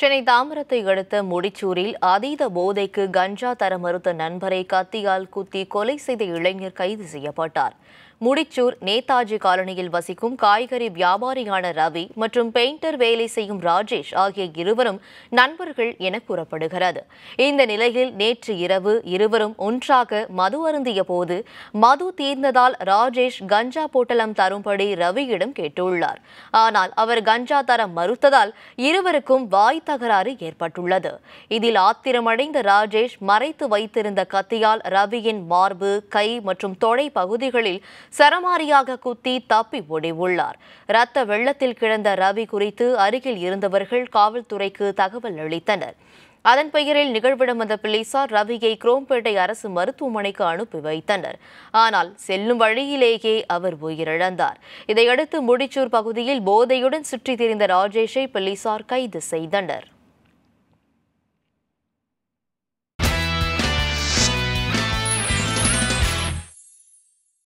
சென்னை தாம்பரத்தை அடுத்த முடிச்சூரில் அதீத போதைக்கு கஞ்சா தர மறுத்த நண்பரை கத்தியால் குத்தி கொலை செய்த இளைஞர் கைது செய்யப்பட்டார் முடிச்சூர் நேதாஜி காலனியில் வசிக்கும் காய்கறி வியாபாரியான ரவி மற்றும் பெயிண்டர் வேலை செய்யும் ராஜேஷ் ஆகிய இருவரும் நண்பர்கள் என கூறப்படுகிறது இந்த நிலையில் நேற்று இரவு இருவரும் ஒன்றாக மது அருந்திய போது மது தீர்ந்ததால் ராஜேஷ் கஞ்சா போட்டலம் தரும்படி ரவியிடம் கேட்டுள்ளார் ஆனால் அவர் கஞ்சா தர மறுத்ததால் இருவருக்கும் வாய் தகராறு ஏற்பட்டுள்ளது இதில் ஆத்திரமடைந்த ராஜேஷ் மறைத்து வைத்திருந்த கத்தியால் ரவியின் மார்பு கை மற்றும் தொடை பகுதிகளில் சரமாரியாக குத்தி தப்பி உள்ளார் ரத்த வெள்ளத்தில் கிடந்த ரவி குறித்து அருகில் இருந்தவர்கள் காவல்துறைக்கு தகவல் அளித்தனர் அதன் பெயரில் நிகழ்விடம் வந்த பிலிசார் ரவியை குரோம்பேட்டை அரசு மருத்துவமனைக்கு அனுப்பி வைத்தனர் ஆனால் செல்லும் வழியிலேயே அவர் உயிரிழந்தார் இதையடுத்து முடிச்சூர் பகுதியில் போதையுடன் சுற்றித் திரிந்த ராஜேஷை போலீசார் கைது செய்தனர்